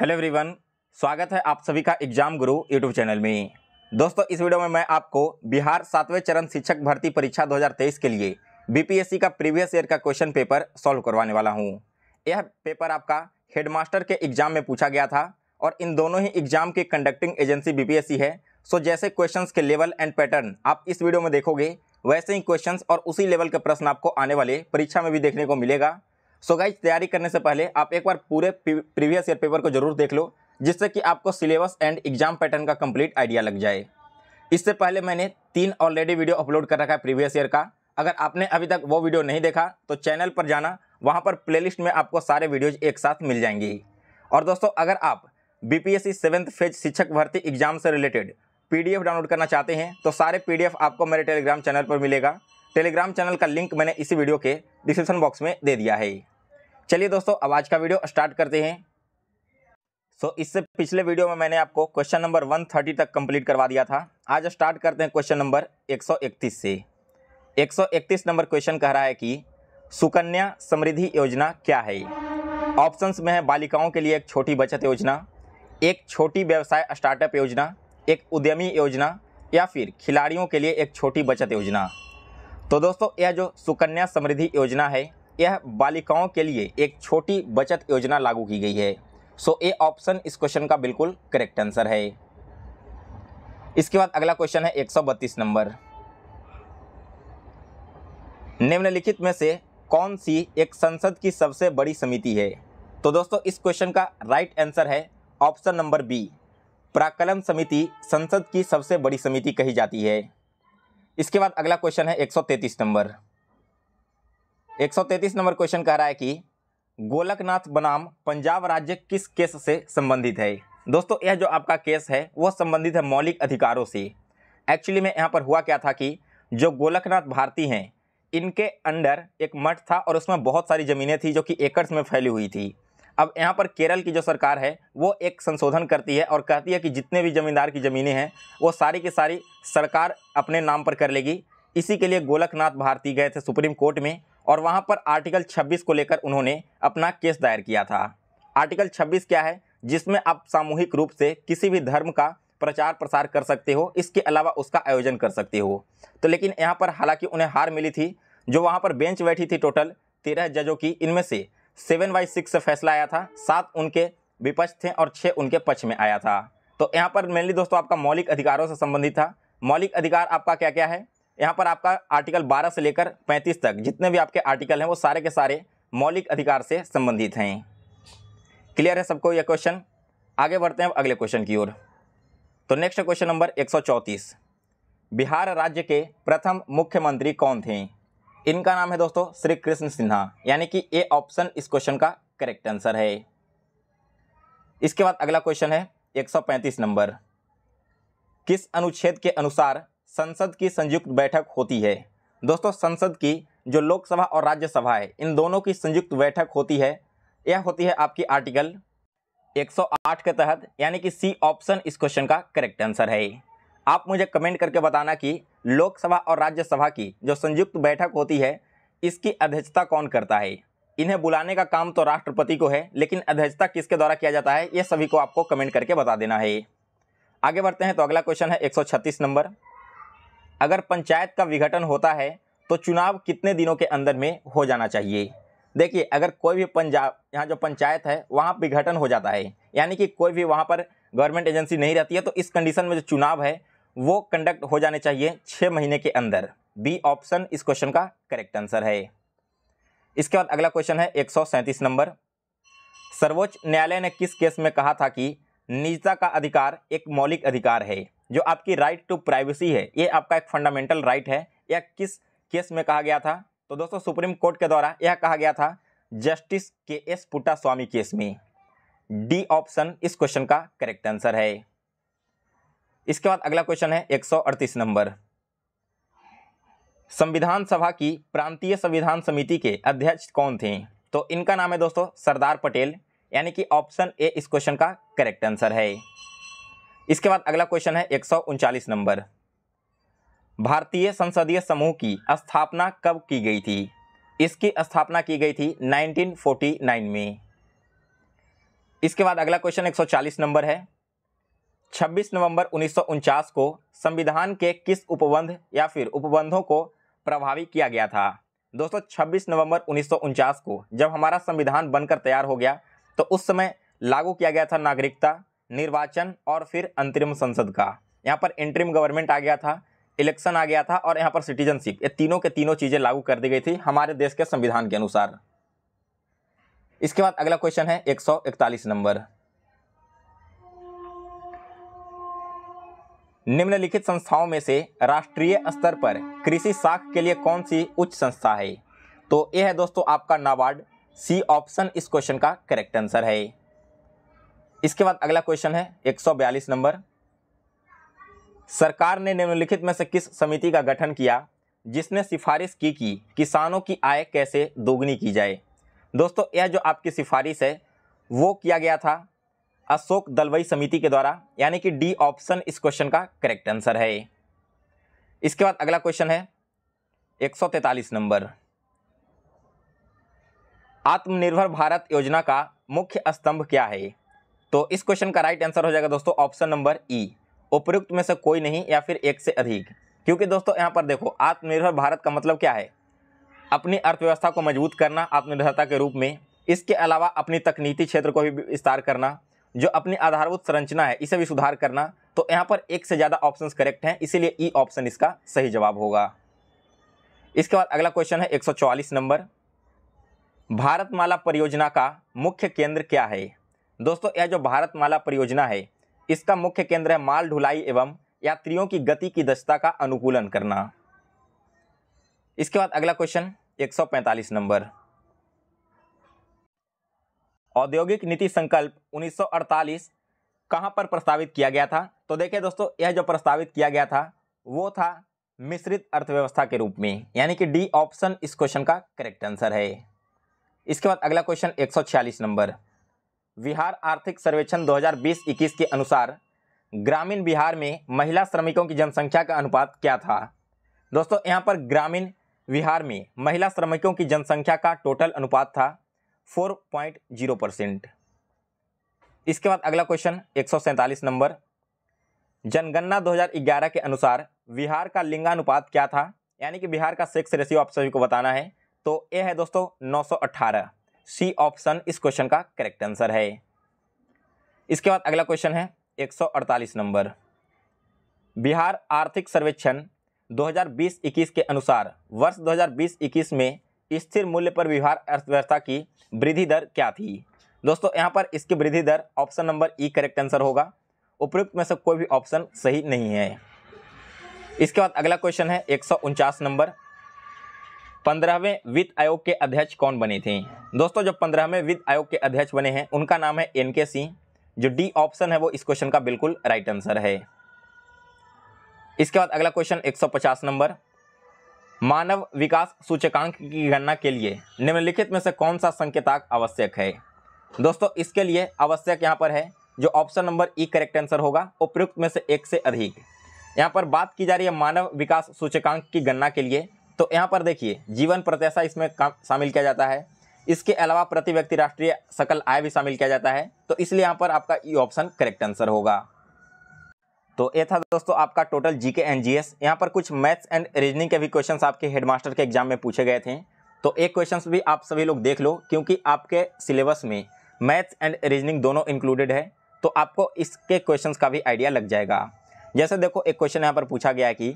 hello everyone स्वागत है आप सभी का एग्जाम गुरु यूट्यूब चैनल में दोस्तों इस वीडियो में मैं आपको बिहार सातवें चरण शिक्षक भर्ती परीक्षा 2023 के लिए बीपीएससी का प्रीवियस ईयर का क्वेश्चन पेपर सॉल्व करवाने वाला हूं यह पेपर आपका हेडमास्टर के एग्जाम में पूछा गया था और इन दोनों ही एग्जाम की कंडक्टिंग एजेंसी बी है सो जैसे क्वेश्चन के लेवल एंड पैटर्न आप इस वीडियो में देखोगे वैसे ही क्वेश्चन और उसी लेवल के प्रश्न आपको आने वाले परीक्षा में भी देखने को मिलेगा सो गाइज तैयारी करने से पहले आप एक बार पूरे प्रीवियस ईयर पेपर को जरूर देख लो जिससे कि आपको सिलेबस एंड एग्जाम पैटर्न का कंप्लीट आइडिया लग जाए इससे पहले मैंने तीन ऑलरेडी वीडियो अपलोड कर रखा है प्रीवियस ईयर का अगर आपने अभी तक वो वीडियो नहीं देखा तो चैनल पर जाना वहाँ पर प्लेलिस्ट में आपको सारे वीडियोज एक साथ मिल जाएंगी और दोस्तों अगर आप B P S seventh phase शिक्षक भर्ती एग्जाम से रिलेटेड पी डाउनलोड करना चाहते हैं तो सारे पी आपको मेरे टेलीग्राम चैनल पर मिलेगा टेलीग्राम चैनल का लिंक मैंने इसी वीडियो के डिस्क्रिप्शन बॉक्स में दे दिया है चलिए दोस्तों अब आज का वीडियो स्टार्ट करते हैं सो so, इससे पिछले वीडियो में मैंने आपको क्वेश्चन नंबर 130 तक कंप्लीट करवा दिया था आज स्टार्ट करते हैं क्वेश्चन नंबर 131 से 131 नंबर क्वेश्चन कह रहा है कि सुकन्या समृद्धि योजना क्या है ऑप्शंस में है बालिकाओं के लिए एक छोटी बचत योजना एक छोटी व्यवसाय स्टार्टअप योजना एक उद्यमी योजना या फिर खिलाड़ियों के लिए एक छोटी बचत योजना तो दोस्तों यह जो सुकन्या समृद्धि योजना है यह बालिकाओं के लिए एक छोटी बचत योजना लागू की गई है सो ए ऑप्शन इस क्वेश्चन का बिल्कुल करेक्ट आंसर है इसके बाद अगला क्वेश्चन है एक नंबर निम्नलिखित में से कौन सी एक संसद की सबसे बड़ी समिति है तो दोस्तों इस क्वेश्चन का राइट आंसर है ऑप्शन नंबर बी प्राकलन समिति संसद की सबसे बड़ी समिति कही जाती है इसके बाद अगला क्वेश्चन है 133 नंबर 133 नंबर क्वेश्चन कह रहा है कि गोलकनाथ बनाम पंजाब राज्य किस केस से संबंधित है दोस्तों यह जो आपका केस है वह संबंधित है मौलिक अधिकारों से एक्चुअली में यहाँ पर हुआ क्या था कि जो गोलकनाथ भारती हैं इनके अंडर एक मठ था और उसमें बहुत सारी ज़मीनें थी जो कि एकड़ में फैली हुई थी अब यहाँ पर केरल की जो सरकार है वो एक संशोधन करती है और कहती है कि जितने भी ज़मींदार की ज़मीनें हैं वो सारी की सारी सरकार अपने नाम पर कर लेगी इसी के लिए गोलकनाथ भारती गए थे सुप्रीम कोर्ट में और वहाँ पर आर्टिकल 26 को लेकर उन्होंने अपना केस दायर किया था आर्टिकल 26 क्या है जिसमें आप सामूहिक रूप से किसी भी धर्म का प्रचार प्रसार कर सकते हो इसके अलावा उसका आयोजन कर सकते हो तो लेकिन यहाँ पर हालांकि उन्हें हार मिली थी जो वहाँ पर बेंच बैठी थी टोटल तेरह जजों की इनमें से सेवन बाई सिक्स से फैसला आया था सात उनके विपक्ष थे और छः उनके पक्ष में आया था तो यहाँ पर मेनली दोस्तों आपका मौलिक अधिकारों से संबंधित था मौलिक अधिकार आपका क्या क्या है यहाँ पर आपका आर्टिकल 12 से लेकर 35 तक जितने भी आपके आर्टिकल हैं वो सारे के सारे मौलिक अधिकार से संबंधित हैं क्लियर है सबको यह क्वेश्चन आगे बढ़ते हैं अगले क्वेश्चन की ओर तो नेक्स्ट क्वेश्चन नंबर एक बिहार राज्य के प्रथम मुख्यमंत्री कौन थे इनका नाम है दोस्तों श्री कृष्ण सिन्हा यानी कि ए ऑप्शन इस क्वेश्चन का करेक्ट आंसर है इसके बाद अगला क्वेश्चन है 135 नंबर किस अनुच्छेद के अनुसार संसद की संयुक्त बैठक होती है दोस्तों संसद की जो लोकसभा और राज्यसभा है इन दोनों की संयुक्त बैठक होती है यह होती है आपकी आर्टिकल 108 के तहत यानी कि सी ऑप्शन इस क्वेश्चन का करेक्ट आंसर है आप मुझे कमेंट करके बताना कि लोकसभा और राज्यसभा की जो संयुक्त बैठक होती है इसकी अध्यक्षता कौन करता है इन्हें बुलाने का काम तो राष्ट्रपति को है लेकिन अध्यक्षता किसके द्वारा किया जाता है ये सभी को आपको कमेंट करके बता देना है आगे बढ़ते हैं तो अगला क्वेश्चन है 136 नंबर अगर पंचायत का विघटन होता है तो चुनाव कितने दिनों के अंदर में हो जाना चाहिए देखिए अगर कोई भी पंजाब यहाँ जो पंचायत है वहाँ विघटन हो जाता है यानी कि कोई भी वहाँ पर गवर्नमेंट एजेंसी नहीं रहती है तो इस कंडीशन में जो चुनाव है वो कंडक्ट हो जाने चाहिए छः महीने के अंदर बी ऑप्शन इस क्वेश्चन का करेक्ट आंसर है इसके बाद अगला क्वेश्चन है एक नंबर सर्वोच्च न्यायालय ने किस केस में कहा था कि निजता का अधिकार एक मौलिक अधिकार है जो आपकी राइट टू प्राइवेसी है ये आपका एक फंडामेंटल राइट है यह किस केस में कहा गया था तो दोस्तों सुप्रीम कोर्ट के द्वारा यह कहा गया था justice K S Puttaswamy case में डी ऑप्शन इस क्वेश्चन का करेक्ट आंसर है इसके बाद अगला क्वेश्चन है एक नंबर संविधान सभा की प्रांतीय संविधान समिति के अध्यक्ष कौन थे तो इनका नाम है दोस्तों सरदार पटेल यानी कि ऑप्शन ए इस क्वेश्चन का करेक्ट आंसर है इसके बाद अगला क्वेश्चन है एक नंबर भारतीय संसदीय समूह की स्थापना कब की गई थी इसकी स्थापना की गई थी 1949 में इसके बाद अगला क्वेश्चन 140 नंबर है 26 नवंबर उन्नीस को संविधान के किस उपबंध या फिर उपबंधों को प्रभावी किया गया था दोस्तों 26 नवंबर उन्नीस को जब हमारा संविधान बनकर तैयार हो गया तो उस समय लागू किया गया था नागरिकता निर्वाचन और फिर अंतरिम संसद का यहाँ पर इंटरिम गवर्नमेंट आ गया था इलेक्शन आ गया था और यहाँ पर सिटीजनशिप ये तीनों के तीनों चीज़ें लागू कर दी गई थी हमारे देश के संविधान के अनुसार इसके बाद अगला क्वेश्चन है एक नंबर निम्नलिखित संस्थाओं में से राष्ट्रीय स्तर पर कृषि साख के लिए कौन सी उच्च संस्था है तो यह है दोस्तों आपका नाबार्ड सी ऑप्शन इस क्वेश्चन का करेक्ट आंसर है इसके बाद अगला क्वेश्चन है 142 नंबर सरकार ने निम्नलिखित में से किस समिति का गठन किया जिसने सिफारिश की कि किसानों की आय कैसे दोगुनी की जाए दोस्तों यह जो आपकी सिफारिश है वो किया गया था अशोक दलवई समिति के द्वारा यानी कि डी ऑप्शन इस क्वेश्चन का करेक्ट आंसर है इसके बाद अगला क्वेश्चन है 143 नंबर आत्मनिर्भर भारत योजना का मुख्य स्तंभ क्या है तो इस क्वेश्चन का राइट आंसर हो जाएगा दोस्तों ऑप्शन नंबर ई उपयुक्त में से कोई नहीं या फिर एक से अधिक क्योंकि दोस्तों यहाँ पर देखो आत्मनिर्भर भारत का मतलब क्या है अपनी अर्थव्यवस्था को मजबूत करना आत्मनिर्भरता के रूप में इसके अलावा अपनी तकनीकी क्षेत्र को भी विस्तार करना जो अपनी आधारभूत संरचना है इसे भी सुधार करना तो यहाँ पर एक से ज़्यादा ऑप्शन करेक्ट हैं इसीलिए ई e ऑप्शन इसका सही जवाब होगा इसके बाद अगला क्वेश्चन है एक नंबर भारतमाला परियोजना का मुख्य केंद्र क्या है दोस्तों यह जो भारत माला परियोजना है इसका मुख्य केंद्र है माल ढुलाई एवं यात्रियों की गति की दक्षता का अनुकूलन करना इसके बाद अगला क्वेश्चन 145 नंबर औद्योगिक नीति संकल्प 1948 कहाँ पर प्रस्तावित किया गया था तो देखिए दोस्तों यह जो प्रस्तावित किया गया था वो था मिश्रित अर्थव्यवस्था के रूप में यानी कि डी ऑप्शन इस क्वेश्चन का करेक्ट आंसर है इसके बाद अगला क्वेश्चन एक नंबर बिहार आर्थिक सर्वेक्षण 2020-21 के अनुसार ग्रामीण बिहार में महिला श्रमिकों की जनसंख्या का अनुपात क्या था दोस्तों यहाँ पर ग्रामीण बिहार में महिला श्रमिकों की जनसंख्या का टोटल अनुपात था 4.0 परसेंट इसके बाद अगला क्वेश्चन एक नंबर जनगणना 2011 के अनुसार बिहार का लिंगानुपात क्या था यानी कि बिहार का सेक्स रेशियो आप सभी को बताना है तो ये है दोस्तों नौ सी ऑप्शन इस क्वेश्चन का करेक्ट आंसर है इसके बाद अगला क्वेश्चन है 148 नंबर बिहार आर्थिक सर्वेक्षण 2020-21 के अनुसार वर्ष 2020-21 में स्थिर मूल्य पर बिहार अर्थव्यवस्था की वृद्धि दर क्या थी दोस्तों यहाँ पर इसकी वृद्धि दर option number E correct answer होगा उपयुक्त में से कोई भी ऑप्शन सही नहीं है इसके बाद अगला क्वेश्चन है एक नंबर पंद्रहवें वित्त आयोग के अध्यक्ष कौन बने थे दोस्तों जो पंद्रहवें वित्त आयोग के अध्यक्ष बने हैं उनका नाम है एन के सिंह जो डी ऑप्शन है वो इस क्वेश्चन का बिल्कुल राइट आंसर है इसके बाद अगला क्वेश्चन 150 नंबर मानव विकास सूचकांक की गणना के लिए निम्नलिखित में से कौन सा संकेताक आवश्यक है दोस्तों इसके लिए आवश्यक यहाँ पर है जो option number E correct answer होगा उपयुक्त में से एक से अधिक यहाँ पर बात की जा रही है मानव विकास सूचकांक की गणना के लिए तो यहाँ पर देखिए जीवन प्रत्याशा इसमें शामिल किया जाता है इसके अलावा प्रति व्यक्ति राष्ट्रीय सकल आय भी शामिल किया जाता है तो इसलिए यहाँ पर आपका ये ऑप्शन करेक्ट आंसर होगा तो ये था दोस्तों आपका टोटल जीके एंड एस यहाँ पर कुछ मैथ्स एंड रीजनिंग के भी क्वेश्चंस आपके हेडमास्टर के एग्जाम में पूछे गए थे तो एक क्वेश्चंस भी आप सभी लोग देख लो क्योंकि आपके सिलेबस में मैथ्स एंड रीजनिंग दोनों इंक्लूडेड है तो आपको इसके क्वेश्चन का भी आइडिया लग जाएगा जैसे देखो एक क्वेश्चन यहाँ पर पूछा गया है कि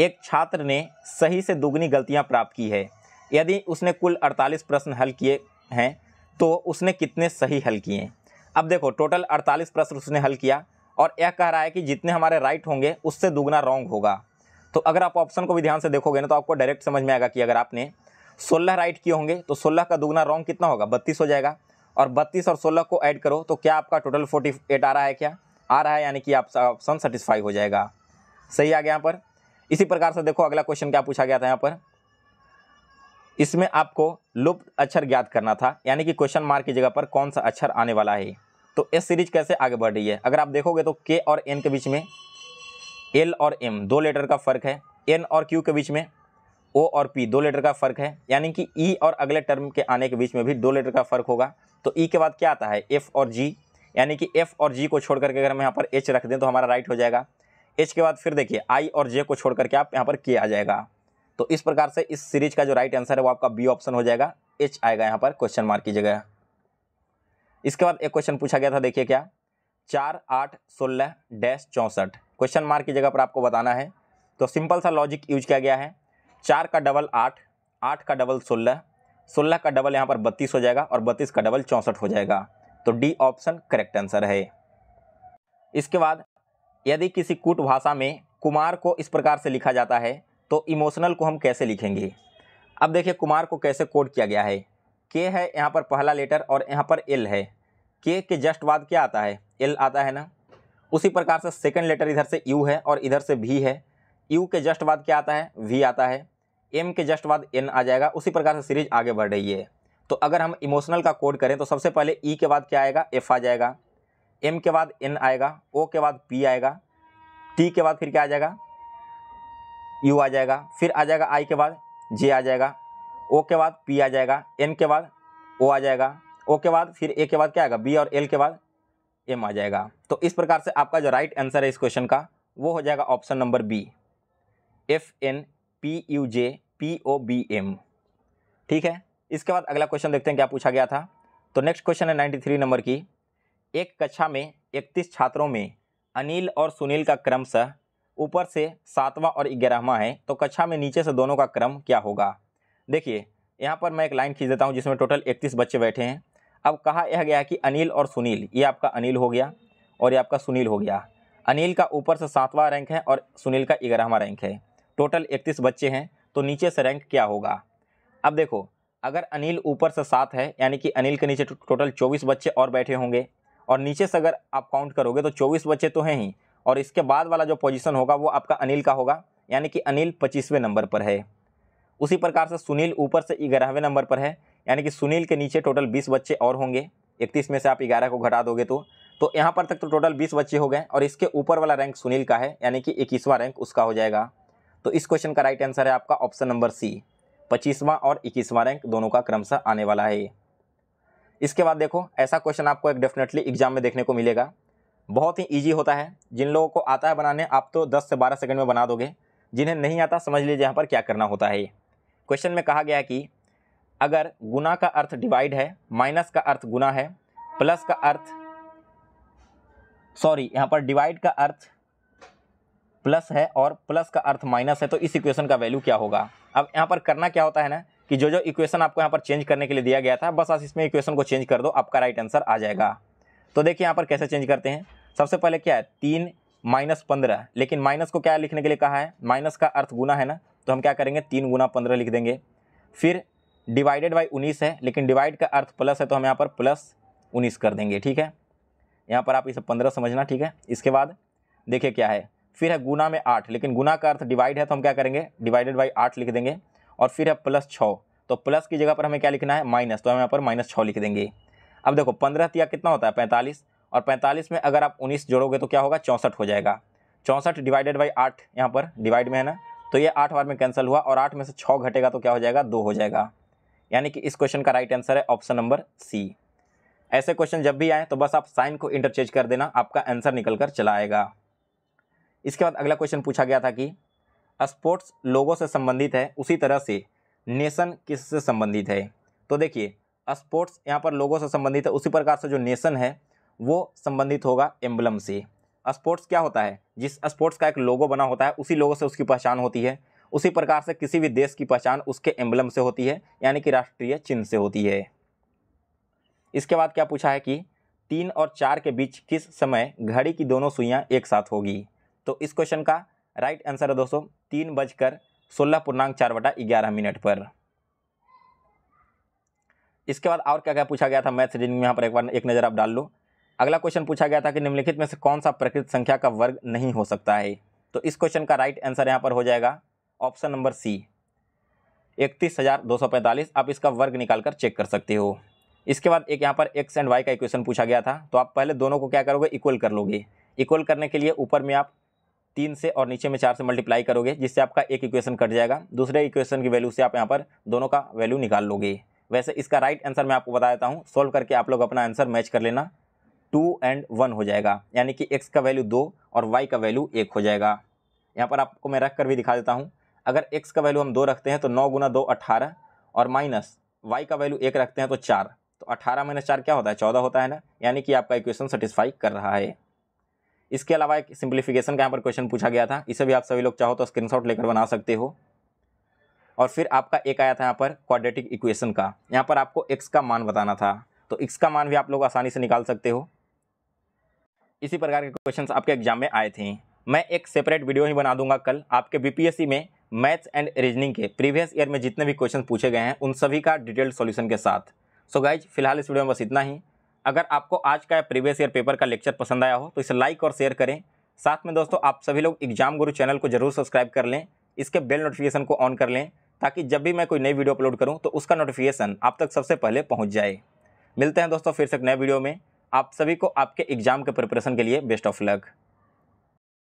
एक छात्र ने सही से दुगनी गलतियां प्राप्त की है यदि उसने कुल 48 प्रश्न हल किए हैं तो उसने कितने सही हल किए अब देखो टोटल 48 प्रश्न उसने हल किया और यह कह रहा है कि जितने हमारे राइट होंगे उससे दुगना रॉन्ग होगा तो अगर आप ऑप्शन को भी ध्यान से देखोगे ना तो आपको डायरेक्ट समझ में आएगा कि अगर आपने सोलह राइट किए होंगे तो सोलह का दुगना रॉन्ग कितना होगा बत्तीस हो जाएगा और बत्तीस और सोलह को ऐड करो तो क्या आपका टोटल फोर्टी एट आ रहा है क्या आ रहा है यानी कि आपका ऑप्शन सेटिस्फाई हो जाएगा सही आ गया यहाँ पर इसी प्रकार से देखो अगला क्वेश्चन क्या पूछा गया था यहाँ पर इसमें आपको लुप्त अक्षर ज्ञात करना था यानी कि क्वेश्चन मार्क की जगह पर कौन सा अक्षर आने वाला है तो एस सीरीज कैसे आगे बढ़ रही है अगर आप देखोगे तो के और एन के बीच में एल और एम दो लेटर का फ़र्क है एन और क्यू के बीच में ओ और पी दो लेटर का फ़र्क है यानी कि ई e और अगले टर्म के आने के बीच में भी दो लेटर का फ़र्क होगा तो ई e के बाद क्या आता है एफ़ और जी यानी कि एफ़ और जी को छोड़ करके अगर हम यहाँ पर एच रख दें तो हमारा राइट हो जाएगा एच के बाद फिर देखिए आई और जे को छोड़ करके आप यहाँ पर के आ जाएगा तो इस प्रकार से इस सीरीज का जो राइट आंसर है वो आपका बी ऑप्शन हो जाएगा एच आएगा यहाँ पर क्वेश्चन मार्क की जगह इसके बाद एक क्वेश्चन पूछा गया था देखिए क्या चार आठ सोलह डैश चौंसठ क्वेश्चन मार्क की जगह पर आपको बताना है तो सिंपल सा लॉजिक यूज किया गया है चार का डबल आठ आठ का डबल सोलह सोलह का डबल यहाँ पर बत्तीस हो जाएगा और बत्तीस का डबल चौंसठ हो जाएगा तो डी ऑप्शन करेक्ट आंसर है इसके बाद यदि किसी कूट भाषा में कुमार को इस प्रकार से लिखा जाता है तो इमोशनल को हम कैसे लिखेंगे अब देखिए कुमार को कैसे कोड किया गया है के है यहाँ पर पहला लेटर और यहाँ पर एल है के के जस्ट बाद क्या आता है एल आता है ना उसी प्रकार से सेकंड लेटर इधर से यू है और इधर से भी है यू के जस्ट बाद क्या आता है वी आता है एम के जस्ट बाद एन आ जाएगा उसी प्रकार से सीरीज आगे बढ़ रही है तो अगर हम इमोशनल का कोड करें तो सबसे पहले ई e के बाद क्या आएगा एफ आ जाएगा एम के बाद एन आएगा ओ के बाद पी आएगा टी के बाद फिर क्या आ जाएगा यू आ जाएगा फिर आ जाएगा आई के बाद जे आ जाएगा ओ के बाद पी आ जाएगा एन के बाद ओ आ जाएगा ओ के बाद फिर ए के बाद क्या आएगा बी और एल के बाद एम आ जाएगा तो इस प्रकार से आपका जो राइट आंसर है इस क्वेश्चन का वो हो जाएगा option number B F N P U J P O B M ठीक है इसके बाद अगला क्वेश्चन देखते हैं क्या पूछा गया था तो नेक्स्ट क्वेश्चन है नाइन्टी थ्री नंबर की एक कक्षा में इकतीस छात्रों में अनिल और सुनील का क्रमशः ऊपर से सातवां और ग्यारहवा है तो कक्षा में नीचे से दोनों का क्रम क्या होगा देखिए यहाँ पर मैं एक लाइन खींच देता हूँ जिसमें टोटल इकतीस बच्चे बैठे हैं अब कहा यह गया कि अनिल और सुनील ये आपका अनिल हो गया और ये आपका सुनील हो गया अनिल का ऊपर से सातवां रैंक है और सुनील का ग्यारहवा रैंक है टोटल इकतीस बच्चे हैं तो नीचे से रैंक क्या होगा अब देखो अगर अनिल ऊपर से सात है यानी कि अनिल के नीचे टोटल चौबीस बच्चे और बैठे होंगे और नीचे से अगर आप काउंट करोगे तो चौबीस बच्चे तो हैं ही और इसके बाद वाला जो पोजीशन होगा वो आपका अनिल का होगा यानी कि अनिल पच्चीसवें नंबर पर है उसी प्रकार से सुनील ऊपर से ग्यारहवें नंबर पर है यानी कि सुनील के नीचे टोटल बीस बच्चे और होंगे इकतीस में से आप ग्यारह को घटा दोगे तो तो यहाँ पर तक तो टोटल बीस बच्चे हो गए और इसके ऊपर वाला रैंक सुनील का है यानी कि इक्कीसवां रैंक उसका हो जाएगा तो इस क्वेश्चन का राइट आंसर है आपका ऑप्शन नंबर सी पच्चीसवां और इक्कीसवां रैंक दोनों का क्रमशः आने वाला है इसके बाद देखो ऐसा क्वेश्चन आपको एक डेफिनेटली एग्जाम में देखने को मिलेगा बहुत ही ईजी होता है जिन लोगों को आता है बनाने आप तो दस से बारह सेकेंड में बना दोगे जिन्हें नहीं आता समझ लीजिए यहाँ पर क्या करना होता है ये क्वेश्चन में कहा गया है कि अगर गुना का अर्थ डिवाइड है माइनस का अर्थ गुना है प्लस का अर्थ सॉरी यहाँ पर डिवाइड का अर्थ प्लस है और प्लस का अर्थ माइनस है तो इस इक्वेशन का वैल्यू क्या होगा अब यहाँ पर करना क्या होता है ना कि जो जो इक्वेशन आपको यहाँ पर चेंज करने के लिए दिया गया था बस आप इसमें इक्वेशन को चेंज कर दो आपका राइट आंसर आ जाएगा तो देखिए यहाँ पर कैसे चेंज करते हैं सबसे पहले क्या है तीन माइनस पंद्रह लेकिन माइनस को क्या लिखने के लिए कहा है माइनस का अर्थ गुना है ना तो हम क्या करेंगे तीन गुना पंद्रह लिख देंगे फिर डिवाइडेड बाई उन्नीस है लेकिन डिवाइड का अर्थ प्लस है तो हम यहाँ पर प्लस उन्नीस कर देंगे ठीक है यहाँ पर आप इसे पंद्रह समझना ठीक है इसके बाद देखिए क्या है फिर है गुना में आठ लेकिन गुना का अर्थ डिवाइड है तो हम क्या करेंगे डिवाइडेड बाई आठ लिख देंगे और फिर है प्लस छः तो प्लस की जगह पर हमें क्या लिखना है माइनस तो हम यहाँ पर माइनस छः लिख देंगे अब देखो पंद्रह तिया कितना होता है पैंतालीस और पैंतालीस में अगर आप उन्नीस जोड़ोगे तो क्या होगा चौंसठ हो जाएगा चौंसठ डिवाइडेड बाई आठ यहाँ पर डिवाइड में है ना तो ये आठ बार में कैंसिल हुआ और आठ में से छः घटेगा तो क्या हो जाएगा दो हो जाएगा यानी कि इस क्वेश्चन का राइट आंसर है ऑप्शन नंबर सी ऐसे क्वेश्चन जब भी आए तो बस आप साइन को इंटरचेंज कर देना आपका आंसर निकल कर चला आएगा इसके बाद अगला क्वेश्चन पूछा गया था कि स्पोर्ट्स लोगों से संबंधित है उसी तरह से नेशन किस से संबंधित है तो देखिए स्पोर्ट्स यहाँ पर लोगों से संबंधित है उसी प्रकार से जो नेशन है वो संबंधित होगा एम्बलम से स्पोर्ट्स क्या होता है जिस स्पोर्ट्स का एक लोगो बना होता है उसी लोगों से उसकी पहचान होती है उसी प्रकार से किसी भी देश की पहचान उसके एम्बलम से होती है यानी कि राष्ट्रीय चिन्ह से होती है इसके बाद क्या पूछा है कि तीन और चार के बीच किस समय घड़ी की दोनों सुइयाँ एक साथ होगी तो इस क्वेश्चन का राइट आंसर है दोस्तों तीन बजकर सोलह पूर्णांक चार बटा ग्यारह मिनट पर इसके बाद और क्या क्या पूछा गया था मैथ्स रीजनिंग में यहाँ पर एक बार एक नज़र आप डाल लो अगला क्वेश्चन पूछा गया था कि निम्नलिखित में से कौन सा प्रकृत संख्या का वर्ग नहीं हो सकता है तो इस क्वेश्चन का राइट आंसर यहाँ पर हो जाएगा ऑप्शन नंबर सी इकतीस हज़ार दो सौ पैंतालीस आप इसका वर्ग निकाल कर चेक कर सकते हो इसके बाद एक यहाँ पर एक्स एंड वाई का इक्वेशन पूछा गया था तो आप पहले दोनों को क्या करोगे इक्वल कर लोगे इक्वल करने के लिए ऊपर में आप तीन से और नीचे में चार से मल्टीप्लाई करोगे जिससे आपका एक इक्वेशन कट जाएगा दूसरे इक्वेशन की वैल्यू से आप यहाँ पर दोनों का वैल्यू निकाल लोगे वैसे इसका राइट right आंसर मैं आपको बता देता हूँ सॉल्व करके आप लोग अपना आंसर मैच कर लेना टू एंड वन हो जाएगा यानी कि एक्स का वैल्यू दो और वाई का वैल्यू एक हो जाएगा यहाँ पर आपको मैं रख कर भी दिखा देता हूँ अगर एक्स का वैल्यू हम दो रखते हैं तो नौ गुना दो अट्ठारह और माइनस वाई का वैल्यू एक रखते हैं तो चार तो अट्ठारह माइनस चार क्या होता है चौदह होता है ना यानी कि आपका इक्वेशन सेटिस्फाई कर रहा है इसके अलावा एक सिंप्लीफिकेशन का यहाँ पर क्वेश्चन पूछा गया था इसे भी आप सभी लोग चाहो तो स्क्रीनशॉट लेकर बना सकते हो और फिर आपका एक आया था यहाँ पर क्वाड्रेटिक इक्वेशन का यहाँ पर आपको एक्स का मान बताना था तो एक्स का मान भी आप लोग आसानी से निकाल सकते हो इसी प्रकार के क्वेश्चंस आपके एग्जाम में आए थे मैं एक सेपरेट वीडियो ही बना दूंगा कल आपके बीपीएससी में मैथ्स एंड रीजनिंग के प्रीवियस ईयर में जितने भी क्वेश्चन पूछे गए हैं उन सभी का डिटेल्ड सॉल्यूशन के साथ सो so गाइज फिलहाल इस वीडियो में बस इतना ही अगर आपको आज का प्रीवियस ईयर पेपर का लेक्चर पसंद आया हो तो इसे लाइक और शेयर करें साथ में दोस्तों आप सभी लोग एग्जाम गुरु चैनल को जरूर सब्सक्राइब कर लें इसके बेल नोटिफिकेशन को ऑन कर लें ताकि जब भी मैं कोई नई वीडियो अपलोड करूं तो उसका नोटिफिकेशन आप तक सबसे पहले पहुंच जाए मिलते हैं दोस्तों फिर से एक नए वीडियो में आप सभी को आपके एग्जाम के प्रिपरेशन के लिए बेस्ट ऑफ लक